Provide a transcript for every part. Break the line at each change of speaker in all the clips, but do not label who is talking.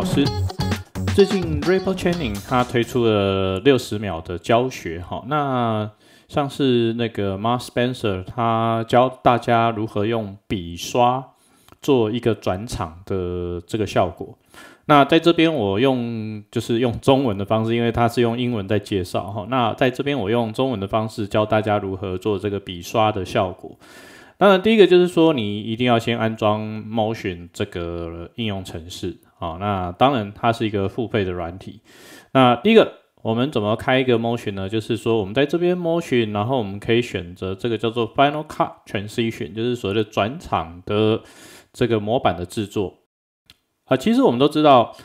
老师，最近 Ripple Chaining 他推出了六十秒的教学，哈，那像是那个 Mark Spencer 他教大家如何用笔刷做一个转场的这个效果。那在这边我用就是用中文的方式，因为他是用英文在介绍，哈，那在这边我用中文的方式教大家如何做这个笔刷的效果。当然，第一个就是说，你一定要先安装 Motion 这个应用程式啊。那当然，它是一个付费的软体。那第一个，我们怎么开一个 Motion 呢？就是说，我们在这边 Motion，然后我们可以选择这个叫做 Final Cut Transition，就是所谓的转场的这个模板的制作啊。其实我们都知道，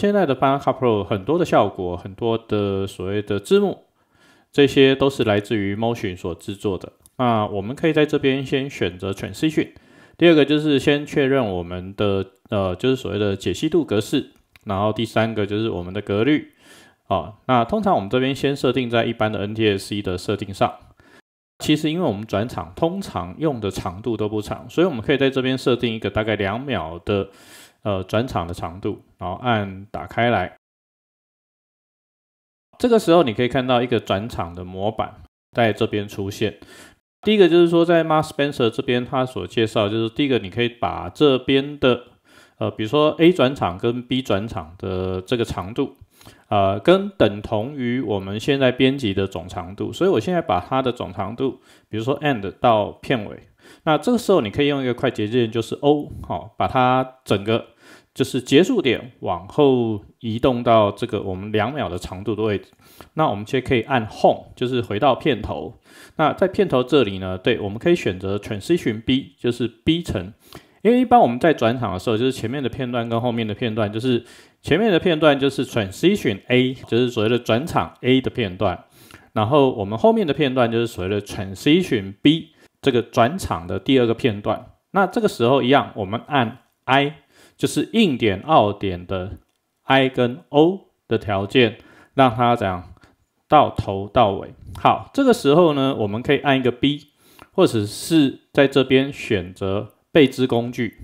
现在的 Final Cut Pro 很多的效果，很多的所谓的字幕，这些都是来自于 Motion 所制作的。那我们可以在这边先选择 transition，第二个就是先确认我们的呃，就是所谓的解析度格式，然后第三个就是我们的格律啊。那通常我们这边先设定在一般的 NTSC 的设定上。其实因为我们转场通常用的长度都不长，所以我们可以在这边设定一个大概两秒的呃转场的长度，然后按打开来。这个时候你可以看到一个转场的模板在这边出现。第一个就是说，在 Mark Spencer 这边，他所介绍就是第一个，你可以把这边的呃，比如说 A 转场跟 B 转场的这个长度，呃，跟等同于我们现在编辑的总长度。所以我现在把它的总长度，比如说 End 到片尾，那这个时候你可以用一个快捷键，就是 O 好，把它整个。就是结束点往后移动到这个我们两秒的长度的位置，那我们实可以按 Home，就是回到片头。那在片头这里呢，对，我们可以选择 Transition B，就是 B 层。因为一般我们在转场的时候，就是前面的片段跟后面的片段，就是前面的片段就是 Transition A，就是所谓的转场 A 的片段，然后我们后面的片段就是所谓的 Transition B，这个转场的第二个片段。那这个时候一样，我们按 I。就是硬点、凹点的 I 跟 O 的条件，让它怎样到头到尾。好，这个时候呢，我们可以按一个 B，或者是在这边选择备支工具。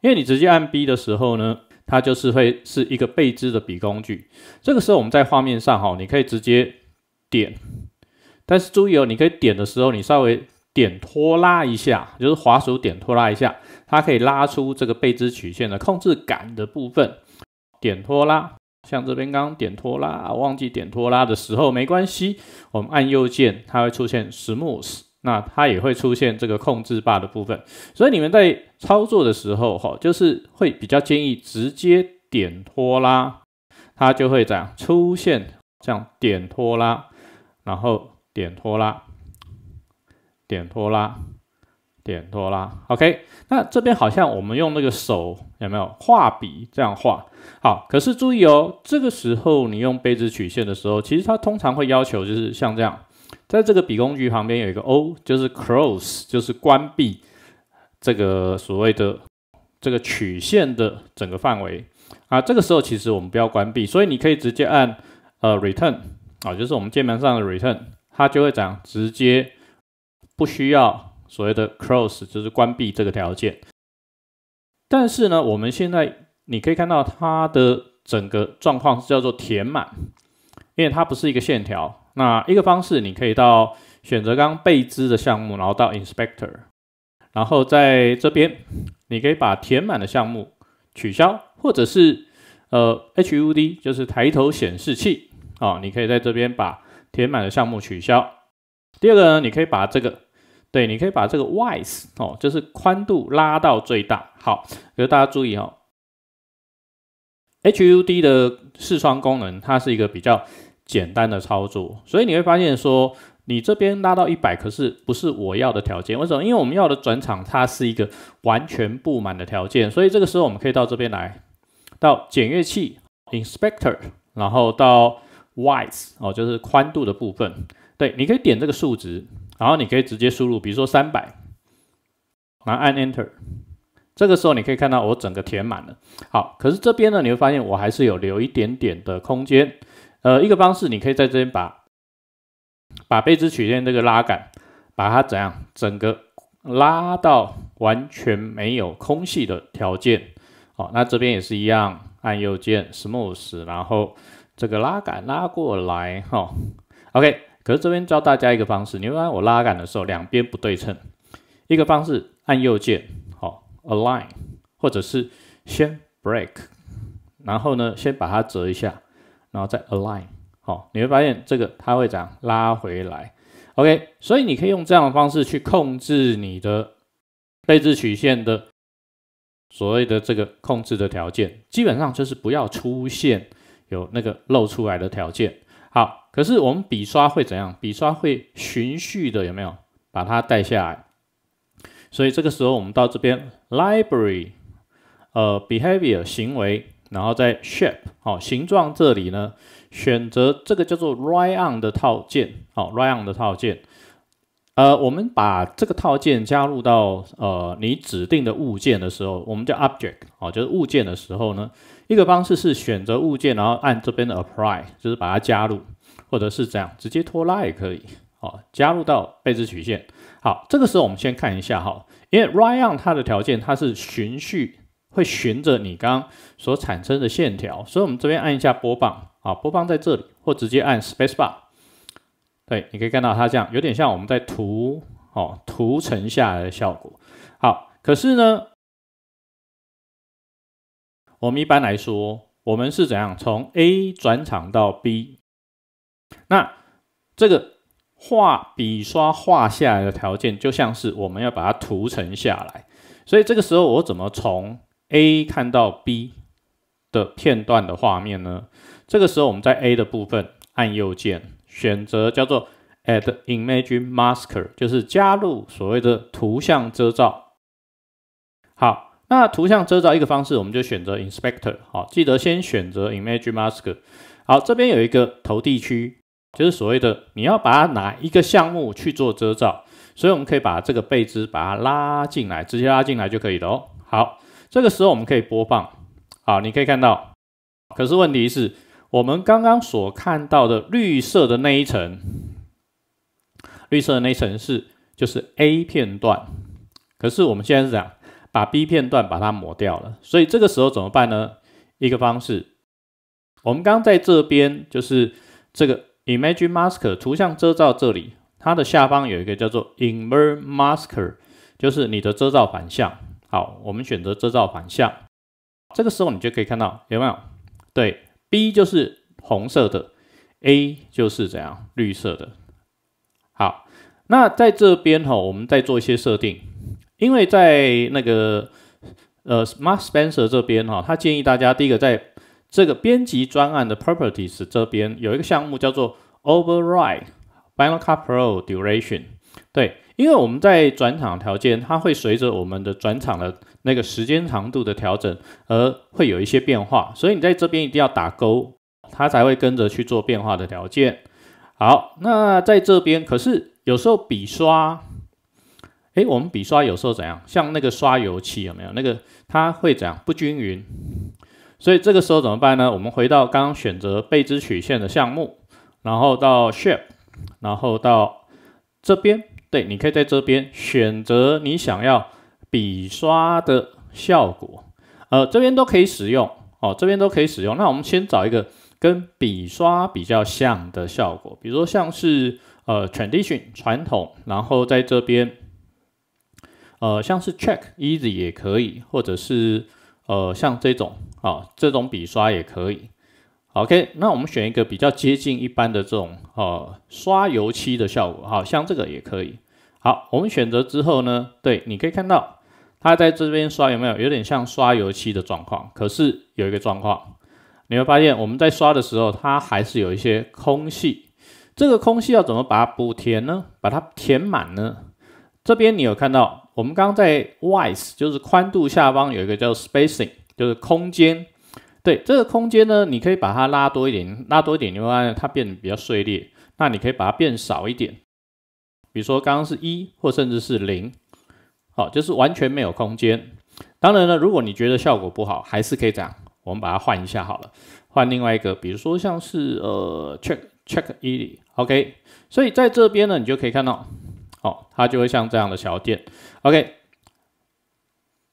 因为你直接按 B 的时候呢，它就是会是一个备支的笔工具。这个时候我们在画面上哈，你可以直接点，但是注意哦，你可以点的时候你稍微。点拖拉一下，就是滑鼠点拖拉一下，它可以拉出这个贝兹曲线的控制杆的部分。点拖拉，像这边刚刚点拖拉，忘记点拖拉的时候没关系，我们按右键，它会出现 Smooth，那它也会出现这个控制把的部分。所以你们在操作的时候，哈，就是会比较建议直接点拖拉，它就会这样出现，这样点拖拉，然后点拖拉。点拖拉，点拖拉，OK。那这边好像我们用那个手有没有画笔这样画？好，可是注意哦，这个时候你用杯子曲线的时候，其实它通常会要求就是像这样，在这个笔工具旁边有一个 O，就是 Close，就是关闭这个所谓的这个曲线的整个范围啊。这个时候其实我们不要关闭，所以你可以直接按呃 Return 啊，就是我们键盘上的 Return，它就会这样直接。不需要所谓的 close，就是关闭这个条件。但是呢，我们现在你可以看到它的整个状况是叫做填满，因为它不是一个线条。那一个方式，你可以到选择刚被资的项目，然后到 inspector，然后在这边你可以把填满的项目取消，或者是呃 HUD 就是抬头显示器啊，你可以在这边把填满的项目取消。第二个呢，你可以把这个对，你可以把这个 width 哦，就是宽度拉到最大。好，可是大家注意哦，HUD 的视窗功能，它是一个比较简单的操作，所以你会发现说，你这边拉到一百，可是不是我要的条件。为什么？因为我们要的转场，它是一个完全布满的条件，所以这个时候我们可以到这边来，到检阅器 inspector，然后到 width 哦，就是宽度的部分。对，你可以点这个数值。然后你可以直接输入，比如说三百，然后按 Enter。这个时候你可以看到我整个填满了。好，可是这边呢，你会发现我还是有留一点点的空间。呃，一个方式，你可以在这边把把被子曲线这个拉杆，把它怎样整个拉到完全没有空隙的条件。好，那这边也是一样，按右键 Smooth，然后这个拉杆拉过来。哈，OK。可是这边教大家一个方式，你会发现我拉杆的时候两边不对称，一个方式按右键，好，Align，或者是先 Break，然后呢先把它折一下，然后再 Align，好，你会发现这个它会怎样拉回来，OK，所以你可以用这样的方式去控制你的配置曲线的所谓的这个控制的条件，基本上就是不要出现有那个露出来的条件，好。可是我们笔刷会怎样？笔刷会循序的有没有把它带下来？所以这个时候我们到这边 library，呃 behavior 行为，然后再 shape 好形状这里呢，选择这个叫做 r y o n 的套件，好 r y o n 的套件，呃，我们把这个套件加入到呃你指定的物件的时候，我们叫 object 哦，就是物件的时候呢，一个方式是选择物件，然后按这边的 apply 就是把它加入。或者是这样，直接拖拉也可以哦。加入到被兹曲线。好，这个时候我们先看一下哈，因为 r y a n 它的条件，它是循序会循着你刚刚所产生的线条，所以我们这边按一下播放啊，播放在这里，或直接按 space bar。对，你可以看到它这样，有点像我们在涂哦，涂层下来的效果。好，可是呢，我们一般来说，我们是怎样从 A 转场到 B？那这个画笔刷画下来的条件，就像是我们要把它涂层下来。所以这个时候，我怎么从 A 看到 B 的片段的画面呢？这个时候，我们在 A 的部分按右键，选择叫做 Add Image Masker，就是加入所谓的图像遮罩。好，那图像遮罩一个方式，我们就选择 Inspector。好，记得先选择 Image Masker。好，这边有一个投递区。就是所谓的，你要把它哪一个项目去做遮罩，所以我们可以把这个背枝把它拉进来，直接拉进来就可以了哦。好，这个时候我们可以播放，好，你可以看到。可是问题是，我们刚刚所看到的绿色的那一层，绿色的那一层是就是 A 片段，可是我们现在是这样，把 B 片段把它抹掉了。所以这个时候怎么办呢？一个方式，我们刚在这边就是这个。Image Mask 图像遮罩，这里它的下方有一个叫做 Invert Masker，就是你的遮罩反向。好，我们选择遮罩反向，这个时候你就可以看到有没有？对，B 就是红色的，A 就是怎样绿色的。好，那在这边哈，我们再做一些设定，因为在那个呃 Smart s Pen c e r 这边哈，他建议大家第一个在这个编辑专案的 properties 这边有一个项目叫做 override final cut pro duration，对，因为我们在转场条件，它会随着我们的转场的那个时间长度的调整而会有一些变化，所以你在这边一定要打勾，它才会跟着去做变化的条件。好，那在这边可是有时候笔刷，哎，我们笔刷有时候怎样？像那个刷油漆有没有？那个它会怎样？不均匀。所以这个时候怎么办呢？我们回到刚刚选择贝兹曲线的项目，然后到 Shape，然后到这边，对，你可以在这边选择你想要笔刷的效果。呃，这边都可以使用哦，这边都可以使用。那我们先找一个跟笔刷比较像的效果，比如说像是呃 t r a d i t i o n 传统，然后在这边，呃，像是 Check Easy 也可以，或者是。呃，像这种啊，这种笔刷也可以。OK，那我们选一个比较接近一般的这种呃刷油漆的效果，好像这个也可以。好，我们选择之后呢，对，你可以看到它在这边刷有没有有点像刷油漆的状况？可是有一个状况，你会发现我们在刷的时候，它还是有一些空隙。这个空隙要怎么把它补填呢？把它填满呢？这边你有看到？我们刚刚在 w i s e 就是宽度下方有一个叫 spacing，就是空间。对这个空间呢，你可以把它拉多一点，拉多一点你会发现它变得比较碎裂。那你可以把它变少一点，比如说刚刚是一，或甚至是零，好，就是完全没有空间。当然了，如果你觉得效果不好，还是可以这样，我们把它换一下好了，换另外一个，比如说像是呃 check check easy，OK。所以在这边呢，你就可以看到。哦，它就会像这样的小点，OK，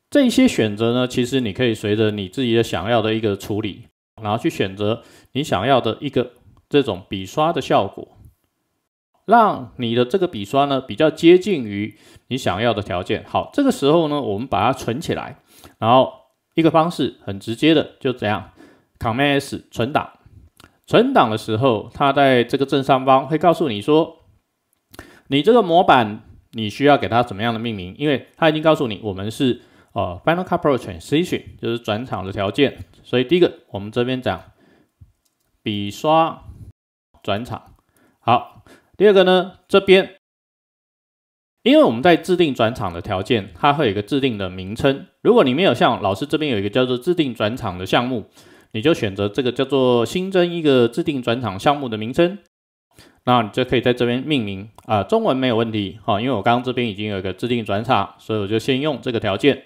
这些选择呢，其实你可以随着你自己的想要的一个处理，然后去选择你想要的一个这种笔刷的效果，让你的这个笔刷呢比较接近于你想要的条件。好，这个时候呢，我们把它存起来，然后一个方式很直接的就怎样，Command S 存档。存档的时候，它在这个正上方会告诉你说。你这个模板你需要给它怎么样的命名？因为它已经告诉你我们是呃 final c u t p r o transition，就是转场的条件。所以第一个，我们这边讲笔刷转场。好，第二个呢，这边因为我们在制定转场的条件，它会有一个制定的名称。如果你没有像老师这边有一个叫做制定转场的项目，你就选择这个叫做新增一个制定转场项目的名称。那你就可以在这边命名啊，中文没有问题哈，因为我刚刚这边已经有一个自定转场，所以我就先用这个条件。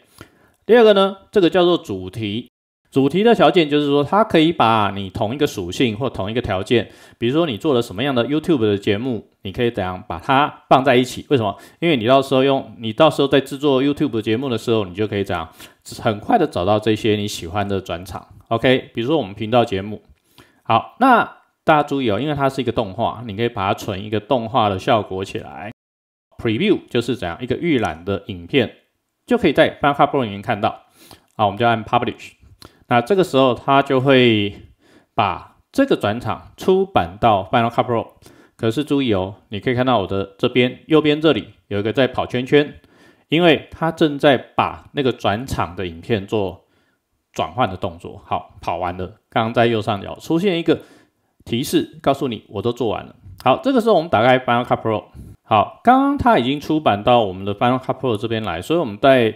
第二个呢，这个叫做主题，主题的条件就是说，它可以把你同一个属性或同一个条件，比如说你做了什么样的 YouTube 的节目，你可以怎样把它放在一起？为什么？因为你到时候用，你到时候在制作 YouTube 节目的时候，你就可以怎样很快的找到这些你喜欢的转场。OK，比如说我们频道节目，好，那。大家注意哦，因为它是一个动画，你可以把它存一个动画的效果起来。Preview 就是怎样一个预览的影片，就可以在 Final Cut Pro 里面看到。好，我们就按 Publish。那这个时候它就会把这个转场出版到 Final Cut Pro。可是注意哦，你可以看到我的这边右边这里有一个在跑圈圈，因为它正在把那个转场的影片做转换的动作。好，跑完了，刚刚在右上角出现一个。提示告诉你，我都做完了。好，这个时候我们打开 Final Cut Pro。好，刚刚它已经出版到我们的 Final Cut Pro 这边来，所以我们在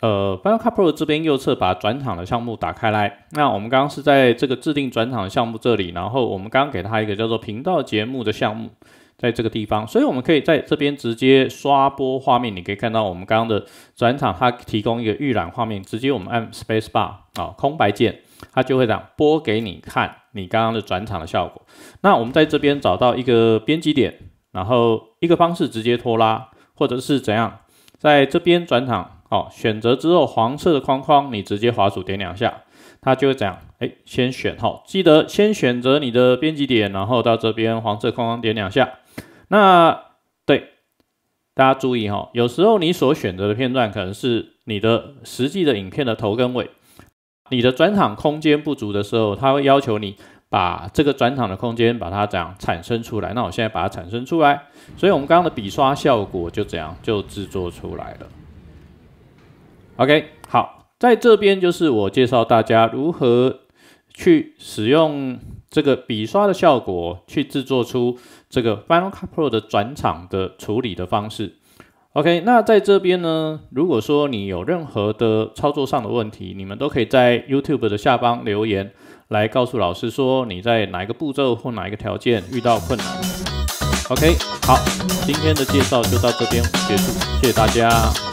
呃 Final Cut Pro 这边右侧把转场的项目打开来。那我们刚刚是在这个制定转场项目这里，然后我们刚刚给它一个叫做频道节目的项目，在这个地方，所以我们可以在这边直接刷播画面。你可以看到我们刚刚的转场，它提供一个预览画面，直接我们按 Space Bar 啊空白键，它就会这样播给你看。你刚刚的转场的效果，那我们在这边找到一个编辑点，然后一个方式直接拖拉，或者是怎样，在这边转场哦，选择之后黄色的框框，你直接滑鼠点两下，它就会这样，哎，先选哦，记得先选择你的编辑点，然后到这边黄色框框点两下，那对大家注意哈，有时候你所选择的片段可能是你的实际的影片的头跟尾。你的转场空间不足的时候，它会要求你把这个转场的空间把它怎样产生出来？那我现在把它产生出来，所以我们刚刚的笔刷效果就这样就制作出来了。OK，好，在这边就是我介绍大家如何去使用这个笔刷的效果去制作出这个 Final Cut Pro 的转场的处理的方式。OK，那在这边呢，如果说你有任何的操作上的问题，你们都可以在 YouTube 的下方留言来告诉老师说你在哪一个步骤或哪一个条件遇到困难。OK，好，今天的介绍就到这边结束，谢谢大家。